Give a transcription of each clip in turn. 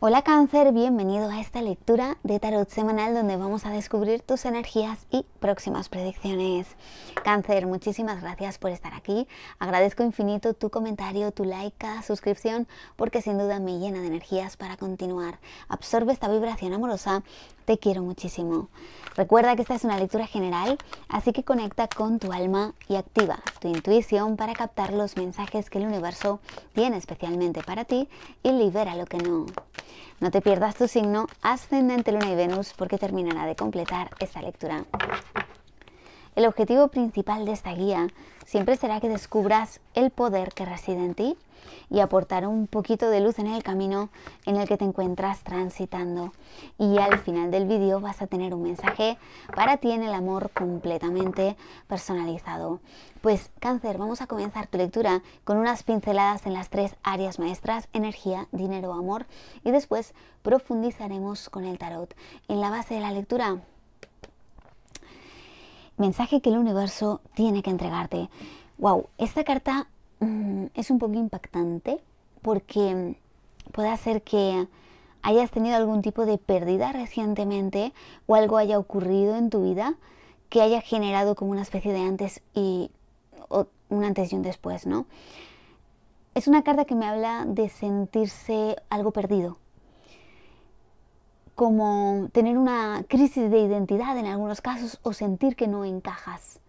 Hola cáncer, bienvenido a esta lectura de tarot semanal donde vamos a descubrir tus energías y próximas predicciones. Cáncer, muchísimas gracias por estar aquí. Agradezco infinito tu comentario, tu like, cada suscripción porque sin duda me llena de energías para continuar. Absorbe esta vibración amorosa, te quiero muchísimo. Recuerda que esta es una lectura general, así que conecta con tu alma y activa tu intuición para captar los mensajes que el universo tiene especialmente para ti y libera lo que no. No te pierdas tu signo ascendente Luna y Venus porque terminará de completar esta lectura. El objetivo principal de esta guía siempre será que descubras el poder que reside en ti y aportar un poquito de luz en el camino en el que te encuentras transitando. Y al final del vídeo vas a tener un mensaje para ti en el amor completamente personalizado. Pues cáncer, vamos a comenzar tu lectura con unas pinceladas en las tres áreas maestras, energía, dinero, amor, y después profundizaremos con el tarot. En la base de la lectura mensaje que el universo tiene que entregarte. Wow, esta carta es un poco impactante porque puede ser que hayas tenido algún tipo de pérdida recientemente o algo haya ocurrido en tu vida que haya generado como una especie de antes y un antes y un después, ¿no? Es una carta que me habla de sentirse algo perdido, como tener una crisis de identidad en algunos casos o sentir que no encajas.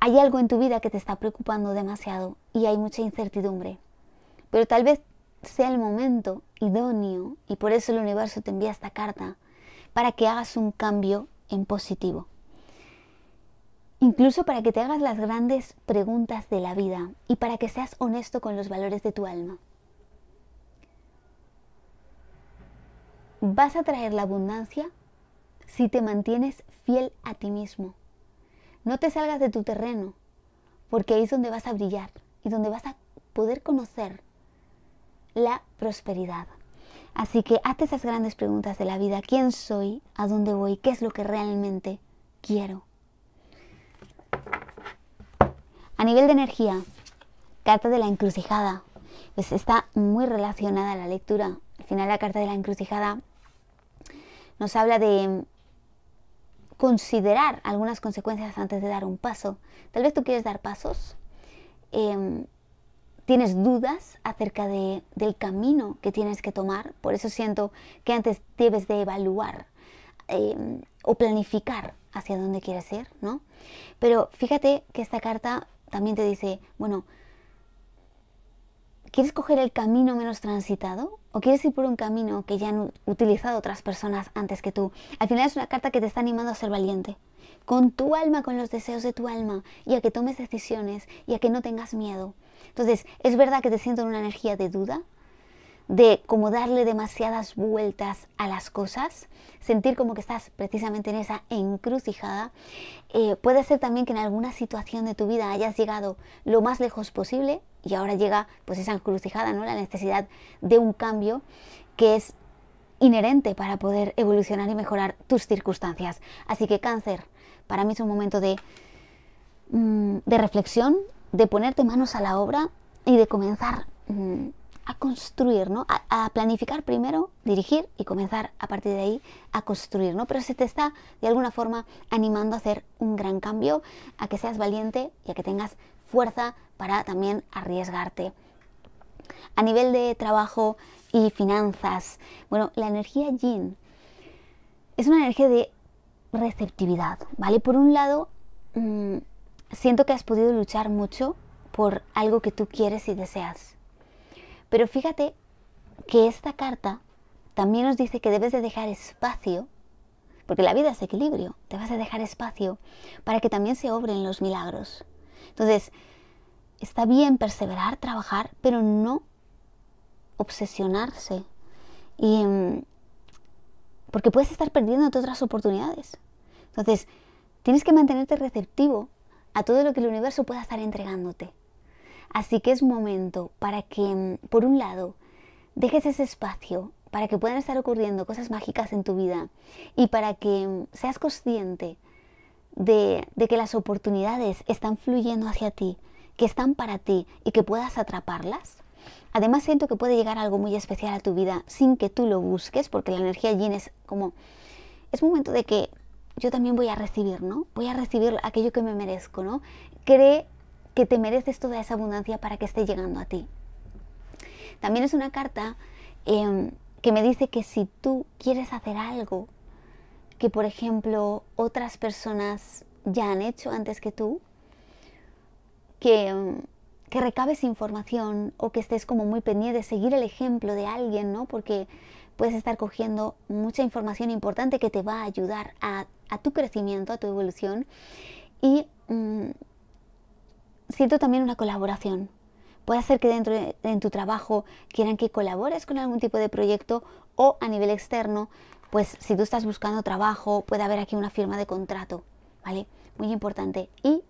Hay algo en tu vida que te está preocupando demasiado y hay mucha incertidumbre. Pero tal vez sea el momento idóneo y por eso el universo te envía esta carta para que hagas un cambio en positivo. Incluso para que te hagas las grandes preguntas de la vida y para que seas honesto con los valores de tu alma. Vas a traer la abundancia si te mantienes fiel a ti mismo. No te salgas de tu terreno, porque ahí es donde vas a brillar y donde vas a poder conocer la prosperidad. Así que hazte esas grandes preguntas de la vida. ¿Quién soy? ¿A dónde voy? ¿Qué es lo que realmente quiero? A nivel de energía, carta de la encrucijada. Pues está muy relacionada a la lectura. Al final la carta de la encrucijada nos habla de considerar algunas consecuencias antes de dar un paso. Tal vez tú quieres dar pasos, em, tienes dudas acerca de, del camino que tienes que tomar, por eso siento que antes debes de evaluar em, o planificar hacia dónde quieres ir, ¿no? Pero fíjate que esta carta también te dice, bueno, ¿Quieres coger el camino menos transitado? ¿O quieres ir por un camino que ya han utilizado otras personas antes que tú? Al final es una carta que te está animando a ser valiente. Con tu alma, con los deseos de tu alma, y a que tomes decisiones, y a que no tengas miedo. Entonces, es verdad que te siento en una energía de duda, de como darle demasiadas vueltas a las cosas, sentir como que estás precisamente en esa encrucijada. Eh, puede ser también que en alguna situación de tu vida hayas llegado lo más lejos posible y ahora llega pues esa encrucijada, ¿no? La necesidad de un cambio que es inherente para poder evolucionar y mejorar tus circunstancias. Así que cáncer, para mí es un momento de, mm, de reflexión, de ponerte manos a la obra y de comenzar mm, a construir, ¿no? A, planificar primero, dirigir y comenzar a partir de ahí a construir, ¿no? Pero se te está de alguna forma animando a hacer un gran cambio, a que seas valiente y a que tengas fuerza para también arriesgarte. A nivel de trabajo y finanzas, bueno, la energía yin es una energía de receptividad, ¿vale? Por un lado, mm, siento que has podido luchar mucho por algo que tú quieres y deseas pero fíjate que esta carta también nos dice que debes de dejar espacio, porque la vida es equilibrio, te vas a dejar espacio para que también se obren los milagros. Entonces, está bien perseverar, trabajar, pero no obsesionarse. Y, em, porque puedes estar perdiendo otras oportunidades. Entonces, tienes que mantenerte receptivo a todo lo que el universo pueda estar entregándote. Así que es momento para que, mm, por un lado, dejes ese espacio para que puedan estar ocurriendo cosas mágicas en tu vida y para que mm, seas consciente de, que las oportunidades están fluyendo hacia ti, que están para ti y que puedas atraparlas. Además siento que puede llegar algo muy especial a tu vida sin que tú lo busques, porque la energía allí es como... Es momento de que yo también voy a recibir, ¿no? Voy a recibir aquello que me merezco, ¿no? Cree que te mereces toda esa abundancia para que esté llegando a ti. También es una carta em, que me dice que si tú quieres hacer algo que, por ejemplo, otras personas ya han hecho antes que tú, que, em, que recabes información o que estés como muy pendiente de seguir el ejemplo de alguien, ¿no? Porque puedes estar cogiendo mucha información importante que te va a ayudar a, tu crecimiento, a tu evolución. Y mm, siento también una colaboración. Puede ser que dentro de, tu trabajo quieran que colabores con algún tipo de proyecto o a nivel externo, pues si tú estás buscando trabajo, puede haber aquí una firma de contrato, ¿vale? Muy importante. Y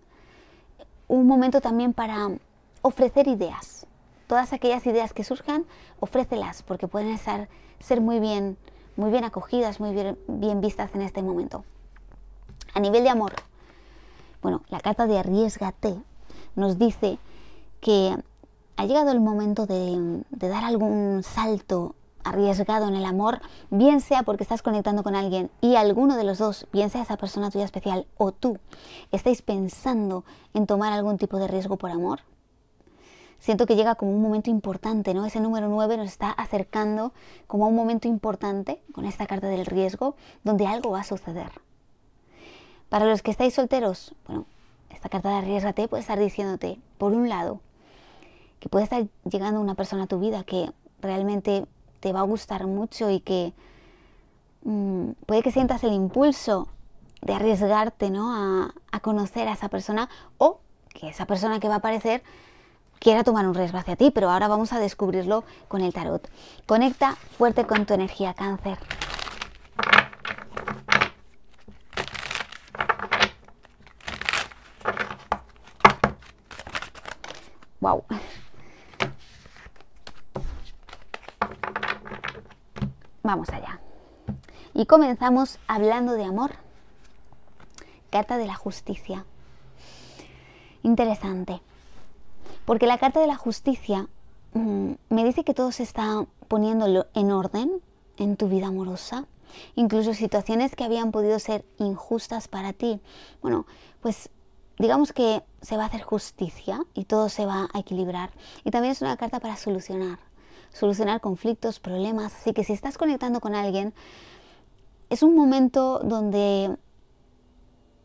un momento también para ofrecer ideas. Todas aquellas ideas que surjan, ofrécelas porque pueden estar, ser muy bien, muy bien acogidas, muy bien vistas en este momento. A nivel de amor, bueno, la carta de arriesgate nos dice que ha llegado el momento de, dar algún salto arriesgado en el amor, bien sea porque estás conectando con alguien y alguno de los dos, bien sea esa persona tuya especial o tú, estáis pensando en tomar algún tipo de riesgo por amor. Siento que llega como un momento importante, ¿no? Ese número 9 nos está acercando como a un momento importante con esta carta del riesgo, donde algo va a suceder. Para los que estáis solteros, bueno, esta carta de arriesgate puede estar diciéndote, por un lado, que puede estar llegando una persona a tu vida que realmente te va a gustar mucho y que mm, puede que sientas el impulso de arriesgarte ¿no? a, a conocer a esa persona o que esa persona que va a aparecer quiera tomar un riesgo hacia ti, pero ahora vamos a descubrirlo con el tarot. Conecta fuerte con tu energía cáncer. Wow. Vamos allá. Y comenzamos hablando de amor. Carta de la Justicia. Interesante. Porque la Carta de la Justicia mm, me dice que todo se está poniendo en orden en tu vida amorosa. Incluso situaciones que habían podido ser injustas para ti. Bueno, pues digamos que se va a hacer justicia y todo se va a equilibrar. Y también es una carta para solucionar, solucionar conflictos, problemas. Así que si estás conectando con alguien, es un momento donde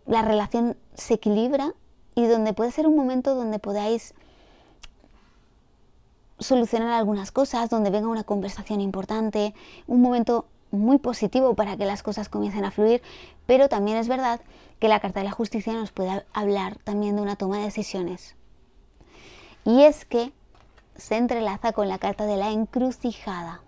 la relación se equilibra y donde puede ser un momento donde podáis solucionar algunas cosas, donde venga una conversación importante, un momento muy positivo para que las cosas comiencen a fluir, pero también es verdad que la Carta de la Justicia nos puede hablar también de una toma de decisiones. Y es que se entrelaza con la Carta de la Encrucijada.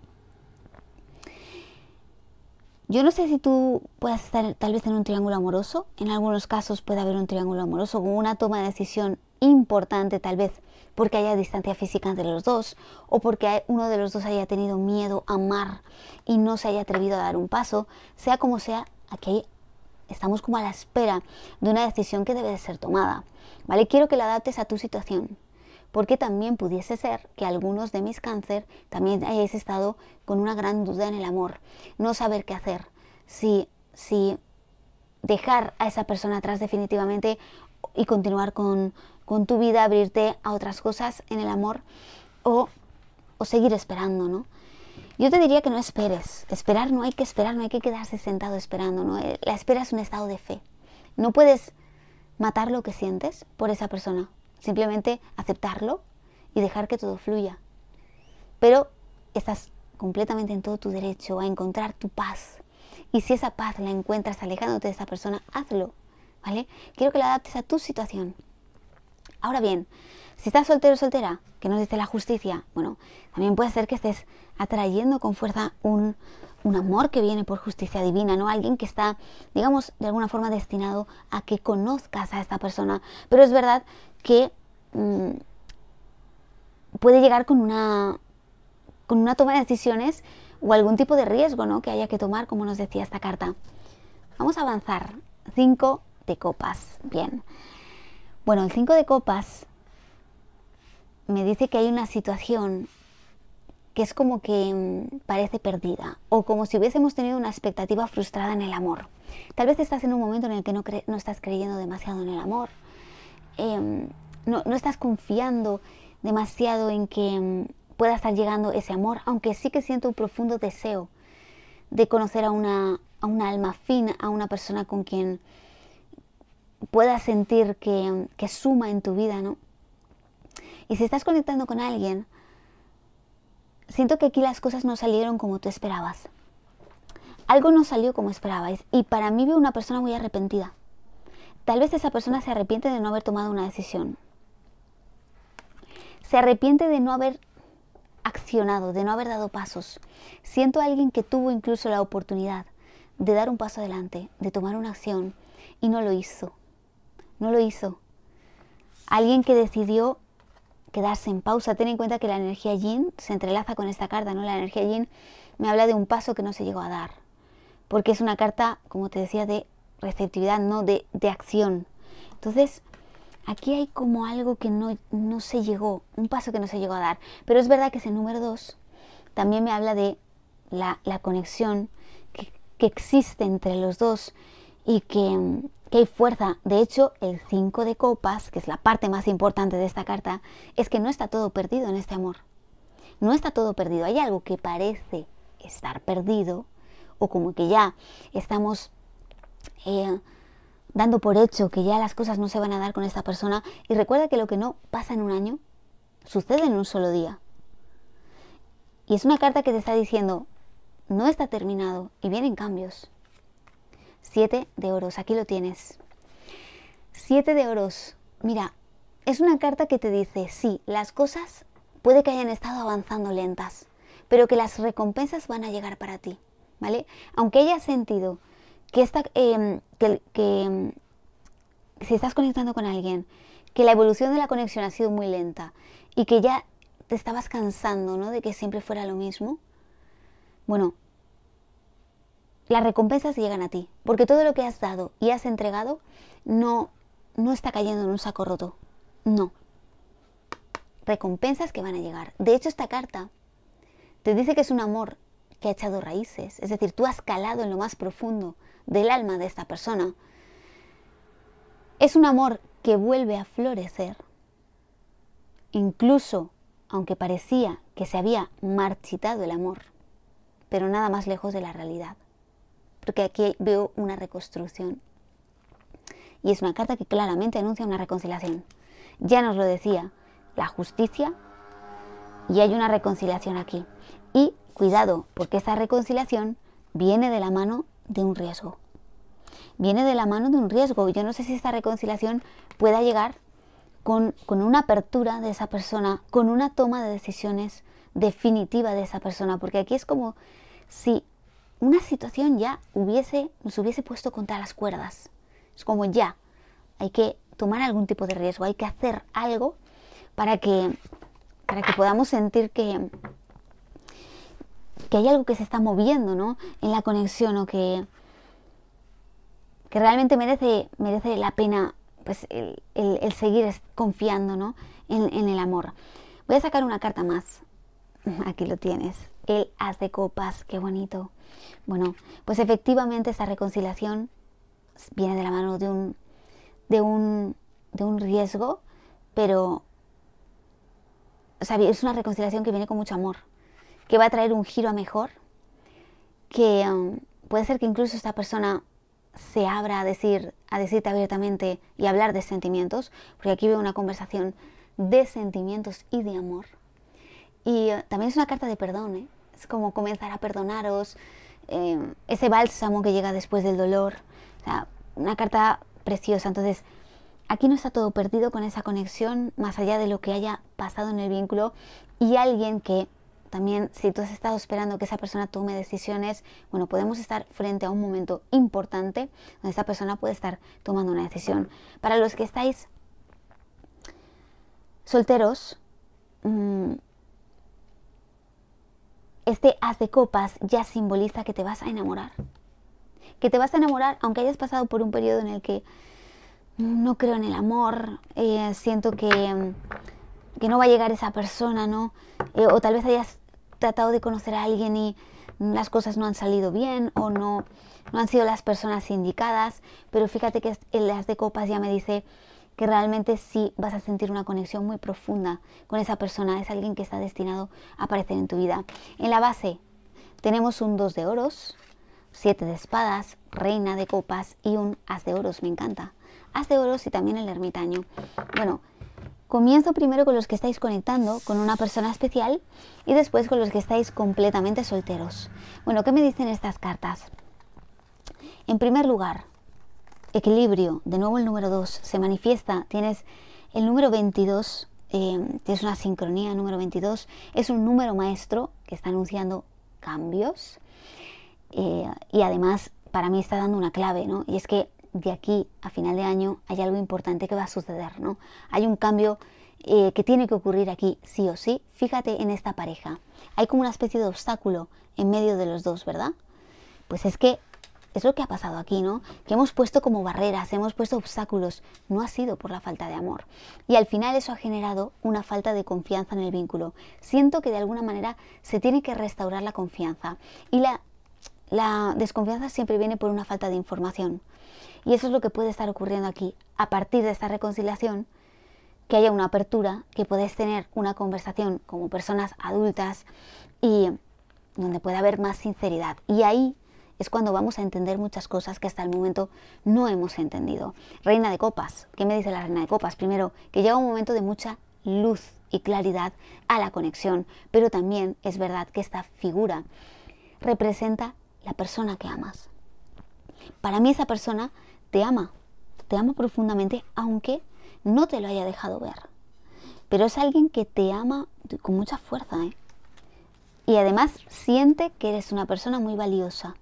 Yo no sé si tú puedes estar tal vez en un triángulo amoroso, en algunos casos puede haber un triángulo amoroso con una toma de decisión importante tal vez porque haya distancia física entre los dos o porque uno de los dos haya tenido miedo a amar y no se haya atrevido a dar un paso, sea como sea, aquí estamos como a la espera de una decisión que debe de ser tomada. ¿Vale? Quiero que la adaptes a tu situación, porque también pudiese ser que algunos de mis cáncer también hayáis estado con una gran duda en el amor, no saber qué hacer, si si dejar a esa persona atrás definitivamente y continuar con con tu vida, abrirte a otras cosas en el amor o, seguir esperando, ¿no? Yo te diría que no esperes. Esperar no hay que esperar, no hay que quedarse sentado esperando, ¿no? Eh, la espera es un estado de fe. No puedes matar lo que sientes por esa persona. Simplemente aceptarlo y dejar que todo fluya. Pero estás completamente en todo tu derecho a encontrar tu paz. Y si esa paz la encuentras alejándote de esa persona, hazlo. ¿Vale? Quiero que la adaptes a tu situación. Ahora bien, si estás soltero o soltera, que nos dice la justicia, bueno, también puede ser que estés atrayendo con fuerza un, amor que viene por justicia divina, ¿no? Alguien que está, digamos, de alguna forma destinado a que conozcas a esta persona. Pero es verdad que mm, puede llegar con una, con una toma de decisiones o algún tipo de riesgo, ¿no? Que haya que tomar, como nos decía esta carta. Vamos a avanzar. Cinco de copas. Bien. Bueno, el 5 de copas me dice que hay una situación que es como que mm, parece perdida o como si hubiésemos tenido una expectativa frustrada en el amor. Tal vez estás en un momento en el que no, no estás creyendo demasiado en el amor, em, no, estás confiando demasiado en que mm, pueda estar llegando ese amor, aunque sí que siento un profundo deseo de conocer a una, a una alma fina, a una persona con quien puedas sentir que, suma en tu vida, ¿no? Y si estás conectando con alguien, siento que aquí las cosas no salieron como tú esperabas. Algo no salió como esperabais y para mí veo una persona muy arrepentida. Tal vez esa persona se arrepiente de no haber tomado una decisión. Se arrepiente de no haber accionado, de no haber dado pasos. Siento a alguien que tuvo incluso la oportunidad de dar un paso adelante, de tomar una acción y no lo hizo no lo hizo. Alguien que decidió quedarse en pausa. Ten en cuenta que la energía yin se entrelaza con esta carta, ¿no? La energía yin me habla de un paso que no se llegó a dar, porque es una carta, como te decía, de receptividad, no de, acción. Entonces, aquí hay como algo que no, no, se llegó, un paso que no se llegó a dar. Pero es verdad que ese número 2 también me habla de la, conexión que, que existe entre los dos y que, hay fuerza. De hecho, el 5 de copas, que es la parte más importante de esta carta, es que no está todo perdido en este amor. No está todo perdido. Hay algo que parece estar perdido o como que ya estamos eh, dando por hecho que ya las cosas no se van a dar con esta persona. Y recuerda que lo que no pasa en un año, sucede en un solo día. Y es una carta que te está diciendo, no está terminado y vienen cambios siete de oros, aquí lo tienes. siete de oros, mira, es una carta que te dice, sí, las cosas puede que hayan estado avanzando lentas, pero que las recompensas van a llegar para ti, ¿vale? Aunque hayas sentido que, esta, em, que, que em, si estás conectando con alguien, que la evolución de la conexión ha sido muy lenta y que ya te estabas cansando, ¿no? De que siempre fuera lo mismo. Bueno, las recompensas llegan a ti, porque todo lo que has dado y has entregado no, no está cayendo en un saco roto. No. Recompensas que van a llegar. De hecho, esta carta te dice que es un amor que ha echado raíces, es decir, tú has calado en lo más profundo del alma de esta persona. Es un amor que vuelve a florecer, incluso aunque parecía que se había marchitado el amor, pero nada más lejos de la realidad porque aquí veo una reconstrucción. Y es una carta que claramente anuncia una reconciliación. Ya nos lo decía la justicia y hay una reconciliación aquí. Y cuidado, porque esa reconciliación viene de la mano de un riesgo. Viene de la mano de un riesgo. Yo no sé si esta reconciliación pueda llegar con, con una apertura de esa persona, con una toma de decisiones definitiva de esa persona, porque aquí es como si una situación ya hubiese, nos hubiese puesto contra las cuerdas. Es como ya, hay que tomar algún tipo de riesgo, hay que hacer algo para que, para que podamos sentir que, que hay algo que se está moviendo ¿no? en la conexión o que, que realmente merece, merece la pena pues, el, seguir confiando ¿no? en el amor. Voy a sacar una carta más. Aquí lo tienes el haz de copas, qué bonito. Bueno, pues efectivamente esta reconciliación viene de la mano de un, de un, de un riesgo, pero es una reconciliación que viene con mucho amor, que va a traer un giro a mejor, que um, puede ser que incluso esta persona se abra a decir, a decirte abiertamente y hablar de sentimientos, porque aquí veo una conversación de sentimientos y de amor. Y eh, también es una carta de perdón, ¿eh? es como comenzar a perdonaros, em, ese bálsamo que llega después del dolor, o sea, una carta preciosa. Entonces, aquí no está todo perdido con esa conexión, más allá de lo que haya pasado en el vínculo, y alguien que también, si tú has estado esperando que esa persona tome decisiones, bueno, podemos estar frente a un momento importante donde esa persona puede estar tomando una decisión. Para los que estáis solteros, mmm, este haz de copas ya simboliza que te vas a enamorar. Que te vas a enamorar aunque hayas pasado por un periodo en el que no creo en el amor, eh, siento que, mm, que, no va a llegar esa persona, ¿no? Eh, o tal vez hayas tratado de conocer a alguien y mm, las cosas no han salido bien o no, no han sido las personas indicadas, pero fíjate que el haz de copas ya me dice que realmente sí vas a sentir una conexión muy profunda con esa persona, es alguien que está destinado a aparecer en tu vida. En la base tenemos un 2 de oros, 7 de espadas, reina de copas y un as de oros, me encanta. As de oros y también el ermitaño. Bueno, comienzo primero con los que estáis conectando con una persona especial y después con los que estáis completamente solteros. Bueno, ¿qué me dicen estas cartas? En primer lugar, equilibrio, de nuevo el número 2, se manifiesta. Tienes el número 22, eh, tienes una sincronía, número 22 es un número maestro que está anunciando cambios. Eh, y además, para mí está dando una clave, ¿no? Y es que de aquí a final de año hay algo importante que va a suceder, ¿no? Hay un cambio eh, que tiene que ocurrir aquí, sí o sí. Fíjate en esta pareja. Hay como una especie de obstáculo en medio de los dos, ¿verdad? Pues es que es lo que ha pasado aquí, ¿no? Que hemos puesto como barreras, hemos puesto obstáculos. No ha sido por la falta de amor. Y al final eso ha generado una falta de confianza en el vínculo. Siento que de alguna manera se tiene que restaurar la confianza. Y la, desconfianza siempre viene por una falta de información. Y eso es lo que puede estar ocurriendo aquí. A partir de esta reconciliación, que haya una apertura, que podéis tener una conversación como personas adultas y donde pueda haber más sinceridad. Y ahí es cuando vamos a entender muchas cosas que hasta el momento no hemos entendido. Reina de Copas, ¿qué me dice la Reina de Copas? Primero, que llega un momento de mucha luz y claridad a la conexión, pero también es verdad que esta figura representa la persona que amas. Para mí esa persona te ama, te ama profundamente, aunque no te lo haya dejado ver. Pero es alguien que te ama con mucha fuerza, ¿eh? Y además siente que eres una persona muy valiosa,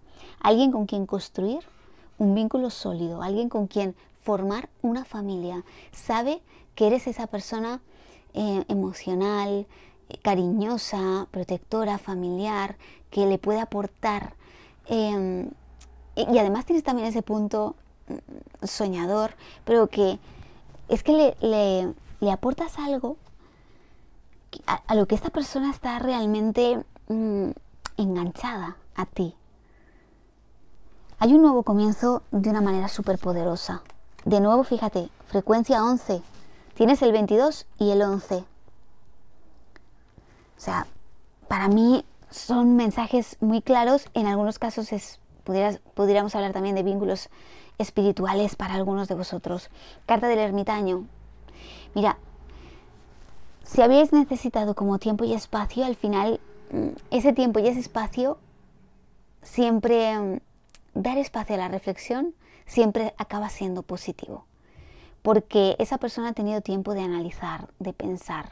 alguien con quien construir un vínculo sólido, alguien con quien formar una familia. Sabe que eres esa persona eh, emocional, eh, cariñosa, protectora, familiar, que le puede aportar. Em, y además tienes también ese punto mm, soñador, pero que es que le, aportas algo a, lo que esta persona está realmente mm, enganchada a ti. Hay un nuevo comienzo de una manera súper poderosa. De nuevo, fíjate, frecuencia 11. Tienes el 22 y el 11. O sea, para mí son mensajes muy claros. En algunos casos es, pudieras, pudiéramos hablar también de vínculos espirituales para algunos de vosotros. Carta del ermitaño. Mira, si habéis necesitado como tiempo y espacio, al final mm, ese tiempo y ese espacio siempre mm, dar espacio a la reflexión siempre acaba siendo positivo, porque esa persona ha tenido tiempo de analizar, de pensar,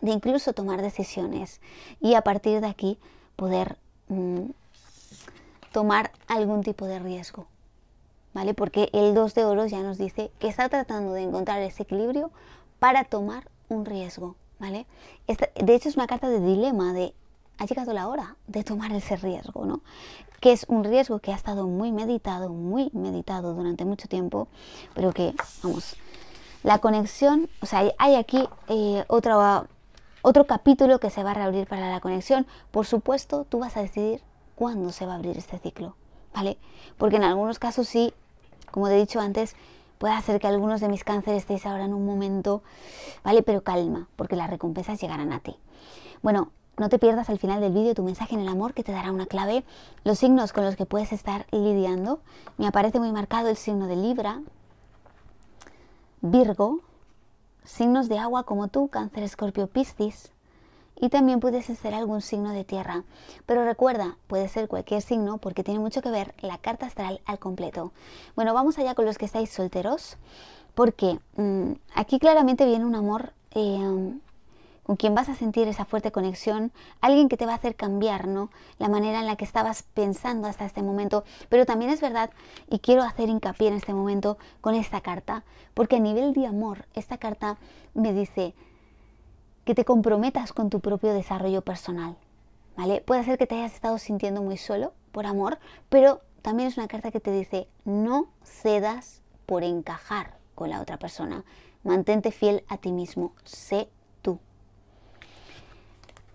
de incluso tomar decisiones y a partir de aquí poder mm, tomar algún tipo de riesgo. ¿Vale? Porque el 2 de oros ya nos dice que está tratando de encontrar ese equilibrio para tomar un riesgo, ¿vale? de hecho es una carta de dilema de ha llegado la hora de tomar ese riesgo, ¿no? que es un riesgo que ha estado muy meditado, muy meditado durante mucho tiempo, pero que, vamos, la conexión, o sea, hay aquí eh, otro, otro capítulo que se va a reabrir para la conexión. Por supuesto, tú vas a decidir cuándo se va a abrir este ciclo, ¿vale? Porque en algunos casos sí, como te he dicho antes, puede hacer que algunos de mis cánceres estéis ahora en un momento, ¿vale? Pero calma, porque las recompensas llegarán a ti. Bueno, no te pierdas al final del vídeo tu mensaje en el amor que te dará una clave, los signos con los que puedes estar lidiando. Me aparece muy marcado el signo de Libra, Virgo, signos de agua como tú, Cáncer, Escorpio, Piscis. Y también puedes ser algún signo de tierra. Pero recuerda, puede ser cualquier signo porque tiene mucho que ver la carta astral al completo. Bueno, vamos allá con los que estáis solteros, porque mm, aquí claramente viene un amor eh, con quien vas a sentir esa fuerte conexión, alguien que te va a hacer cambiar, ¿no? La manera en la que estabas pensando hasta este momento. Pero también es verdad, y quiero hacer hincapié en este momento con esta carta, porque a nivel de amor, esta carta me dice que te comprometas con tu propio desarrollo personal, ¿vale? Puede ser que te hayas estado sintiendo muy solo por amor, pero también es una carta que te dice, no cedas por encajar con la otra persona. Mantente fiel a ti mismo, sé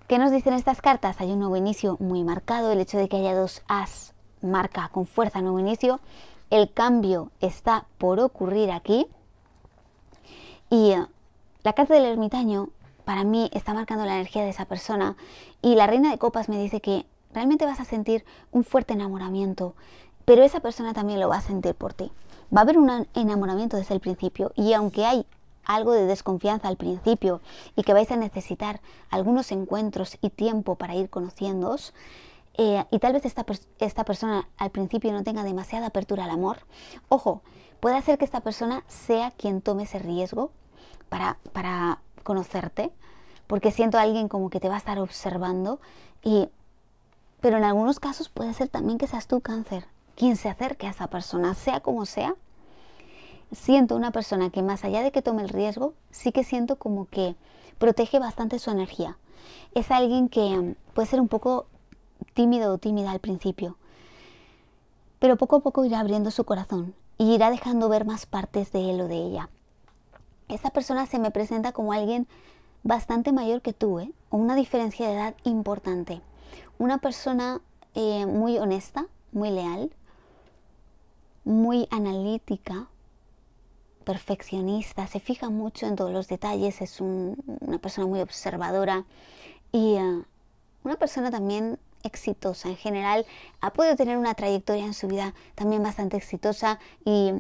¿Qué nos dicen estas cartas? Hay un nuevo inicio muy marcado, el hecho de que haya dos as marca con fuerza nuevo inicio, el cambio está por ocurrir aquí y eh, la carta del ermitaño para mí está marcando la energía de esa persona y la reina de copas me dice que realmente vas a sentir un fuerte enamoramiento, pero esa persona también lo va a sentir por ti. Va a haber un enamoramiento desde el principio y aunque hay algo de desconfianza al principio y que vais a necesitar algunos encuentros y tiempo para ir conociéndoos, eh, y tal vez esta, persona al principio no tenga demasiada apertura al amor, ojo, puede ser que esta persona sea quien tome ese riesgo para, para conocerte, porque siento a alguien como que te va a estar observando y pero en algunos casos puede ser también que seas tú cáncer quien se acerque a esa persona, sea como sea, siento una persona que más allá de que tome el riesgo, sí que siento como que protege bastante su energía. Es alguien que mm, puede ser un poco tímido o tímida al principio, pero poco a poco irá abriendo su corazón y irá dejando ver más partes de él o de ella. Esta persona se me presenta como alguien bastante mayor que tú, ¿eh? o una diferencia de edad importante. Una persona eh, muy honesta, muy leal, muy analítica, perfeccionista, se fija mucho en todos los detalles, es una persona muy observadora y eh, una persona también exitosa en general. Ha podido tener una trayectoria en su vida también bastante exitosa y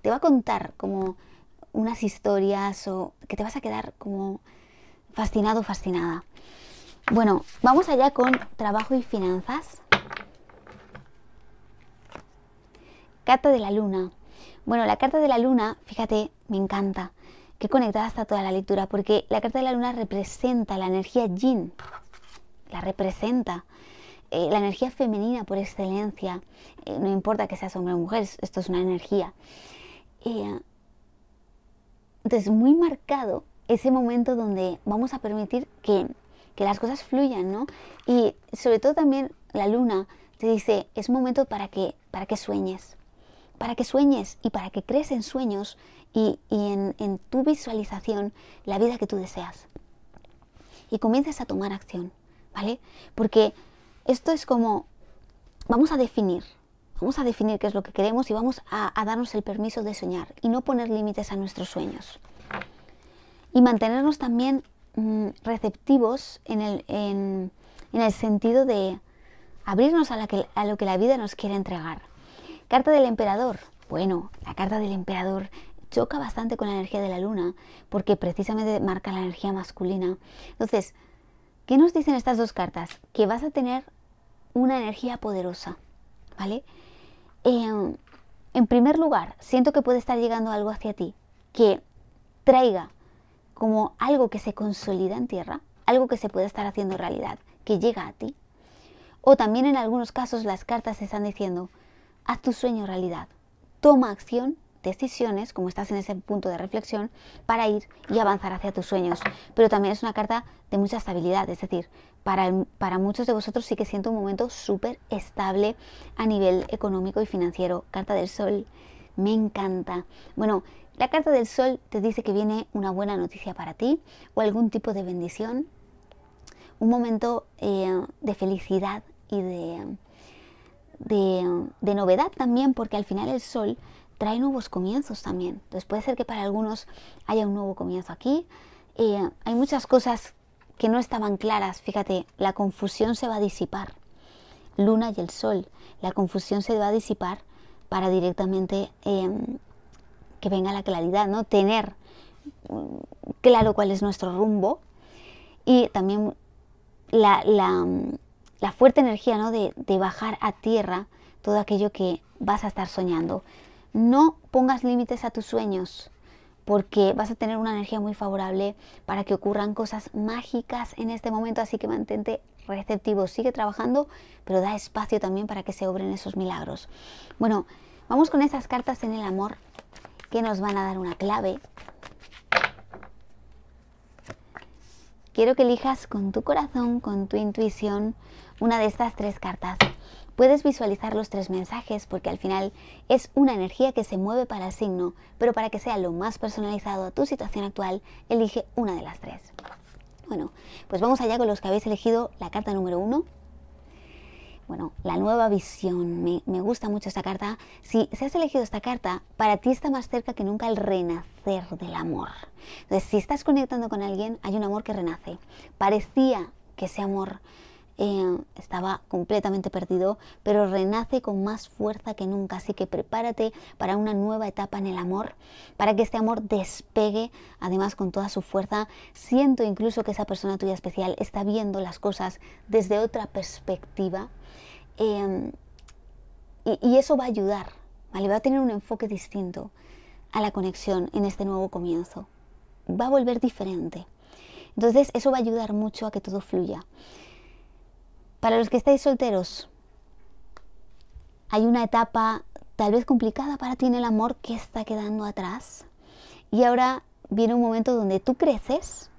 te va a contar como unas historias o que te vas a quedar como fascinado, fascinada. Bueno, vamos allá con trabajo y finanzas. Cata de la luna. Bueno, la carta de la luna, fíjate, me encanta. Qué conectada está toda la lectura, porque la carta de la luna representa la energía yin, la representa. Eh, la energía femenina por excelencia, eh, no importa que seas hombre o mujer, esto es una energía. Eh, entonces, muy marcado ese momento donde vamos a permitir que, las cosas fluyan, ¿no? Y sobre todo también la luna te dice, es momento para para que sueñes, para que sueñes y para que crees en sueños y, en, tu visualización la vida que tú deseas. Y comiences a tomar acción, ¿vale? Porque esto es como, vamos a definir, vamos a definir qué es lo que queremos y vamos a, darnos el permiso de soñar y no poner límites a nuestros sueños. Y mantenernos también mm, receptivos en el, sentido de abrirnos a lo que la vida nos quiere entregar. Carta del emperador. Bueno, la carta del emperador choca bastante con la energía de la luna porque precisamente marca la energía masculina. Entonces, ¿qué nos dicen estas dos cartas? Que vas a tener una energía poderosa, ¿vale? Eh, en primer lugar, siento que puede estar llegando algo hacia ti que traiga como algo que se consolida en tierra, algo que se puede estar haciendo realidad, que llega a ti. O también en algunos casos las cartas están diciendo, Haz tu sueño realidad. Toma acción, decisiones, como estás en ese punto de reflexión, para ir y avanzar hacia tus sueños. Pero también es una carta de mucha estabilidad, es decir, para, muchos de vosotros sí que siento un momento súper estable a nivel económico y financiero. Carta del Sol, me encanta. Bueno, la carta del Sol te dice que viene una buena noticia para ti o algún tipo de bendición, un momento eh, de felicidad y de de, novedad también, porque al final el sol trae nuevos comienzos también. Entonces puede ser que para algunos haya un nuevo comienzo aquí. Eh, hay muchas cosas que no estaban claras. Fíjate, la confusión se va a disipar. Luna y el sol. La confusión se va a disipar para directamente em, que venga la claridad, ¿no? Tener mm, claro cuál es nuestro rumbo. Y también la, mm, la fuerte energía ¿no? de, de bajar a tierra todo aquello que vas a estar soñando. No pongas límites a tus sueños porque vas a tener una energía muy favorable para que ocurran cosas mágicas en este momento, así que mantente receptivo, sigue trabajando, pero da espacio también para que se obren esos milagros. Bueno, vamos con esas cartas en el amor que nos van a dar una clave. Quiero que elijas con tu corazón, con tu intuición, una de estas tres cartas. Puedes visualizar los tres mensajes porque al final es una energía que se mueve para el signo, pero para que sea lo más personalizado a tu situación actual, elige una de las tres. Bueno, pues vamos allá con los que habéis elegido la carta número uno, bueno, la nueva visión. Me, gusta mucho esta carta. Si, se has elegido esta carta, para ti está más cerca que nunca el renacer del amor. Entonces, si estás conectando con alguien, hay un amor que renace. Parecía que ese amor Em, estaba completamente perdido, pero renace con más fuerza que nunca. Así que prepárate para una nueva etapa en el amor, para que este amor despegue, además con toda su fuerza. Siento incluso que esa persona tuya especial está viendo las cosas desde otra perspectiva. Em, y, eso va a ayudar, Va a tener un enfoque distinto a la conexión en este nuevo comienzo. Va a volver diferente. Entonces eso va a ayudar mucho a que todo fluya. Para los que estáis solteros, hay una etapa tal vez complicada para ti en el amor que está quedando atrás. Y ahora viene un momento donde tú creces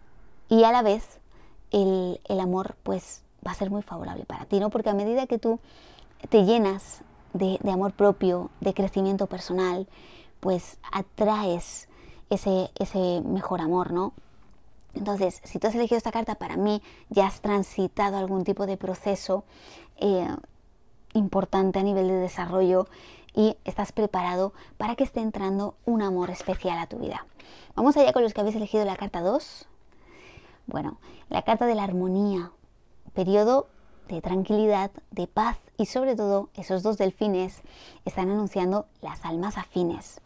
y a la vez el, amor pues va a ser muy favorable para ti, ¿no? Porque a medida que tú te llenas de, amor propio, de crecimiento personal, pues atraes ese, ese mejor amor, ¿no? Entonces, si tú has elegido esta carta, para mí ya has transitado algún tipo de proceso eh, importante a nivel de desarrollo y estás preparado para que esté entrando un amor especial a tu vida. Vamos allá con los que habéis elegido la carta 2. Bueno, la carta de la armonía, periodo de tranquilidad, de paz y sobre todo esos dos delfines están anunciando las almas afines.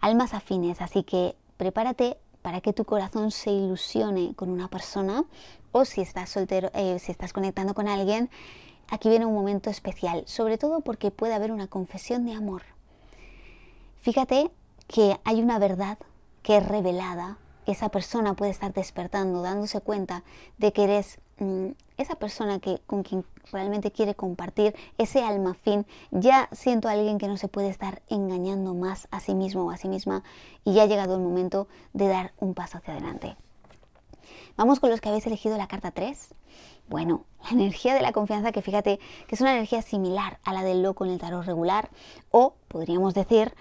Almas afines, así que prepárate para que tu corazón se ilusione con una persona o si estás soltero, eh, si estás conectando con alguien, aquí viene un momento especial, sobre todo porque puede haber una confesión de amor. Fíjate que hay una verdad que es revelada, esa persona puede estar despertando, dándose cuenta de que eres mm, esa persona que, con quien realmente quiere compartir ese alma fin, ya siento a alguien que no se puede estar engañando más a sí mismo o a sí misma y ya ha llegado el momento de dar un paso hacia adelante. Vamos con los que habéis elegido la carta 3. Bueno, la energía de la confianza, que fíjate que es una energía similar a la del loco en el tarot regular, o podríamos decir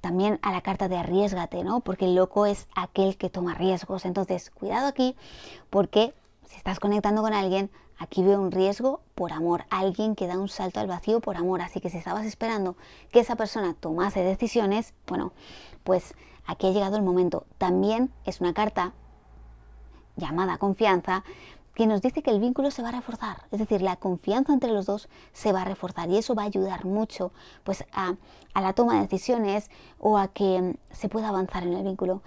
también a la carta de arriesgate, ¿no? Porque el loco es aquel que toma riesgos. Entonces, cuidado aquí, porque si estás conectando con alguien, Aquí veo un riesgo por amor, alguien que da un salto al vacío por amor, así que si estabas esperando que esa persona tomase decisiones, bueno, pues aquí ha llegado el momento. También es una carta llamada confianza que nos dice que el vínculo se va a reforzar, es decir, la confianza entre los dos se va a reforzar y eso va a ayudar mucho pues a la toma de decisiones o a que se pueda avanzar en el vínculo.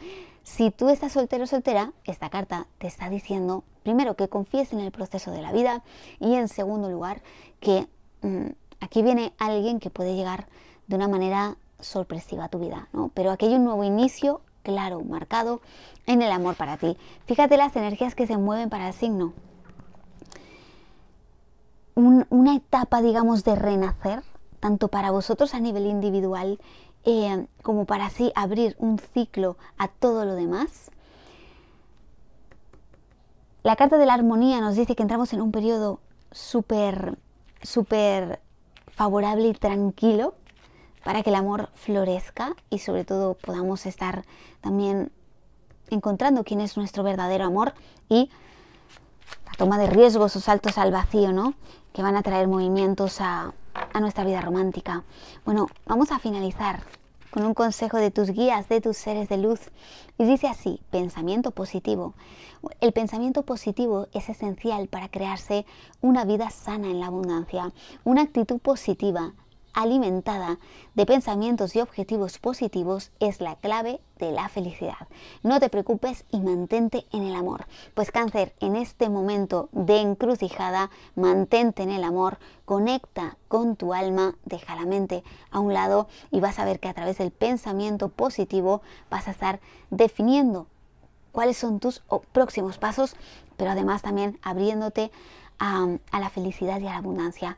Si tú estás soltero o soltera, esta carta te está diciendo, primero, que confíes en el proceso de la vida y en segundo lugar, que mm, aquí viene alguien que puede llegar de una manera sorpresiva a tu vida, Pero aquí hay un nuevo inicio claro, marcado en el amor para ti. Fíjate las energías que se mueven para el signo. una etapa, digamos, de renacer, tanto para vosotros a nivel individual eh, como para así abrir un ciclo a todo lo demás. La carta de la armonía nos dice que entramos en un periodo súper, súper favorable y tranquilo para que el amor florezca y sobre todo podamos estar también encontrando quién es nuestro verdadero amor y la toma de riesgos o saltos al vacío, ¿no? Que van a traer movimientos a, a nuestra vida romántica. Bueno, vamos a finalizar con un consejo de tus guías, de tus seres de luz. Y dice así, pensamiento positivo. El pensamiento positivo es esencial para crearse una vida sana en la abundancia, una actitud positiva alimentada de pensamientos y objetivos positivos es la clave de la felicidad. No te preocupes y mantente en el amor, pues cáncer en este momento de encrucijada, mantente en el amor, conecta con tu alma, deja la mente a un lado y vas a ver que a través del pensamiento positivo vas a estar definiendo cuáles son tus oh, próximos pasos, pero además también abriéndote a, la felicidad y a la abundancia.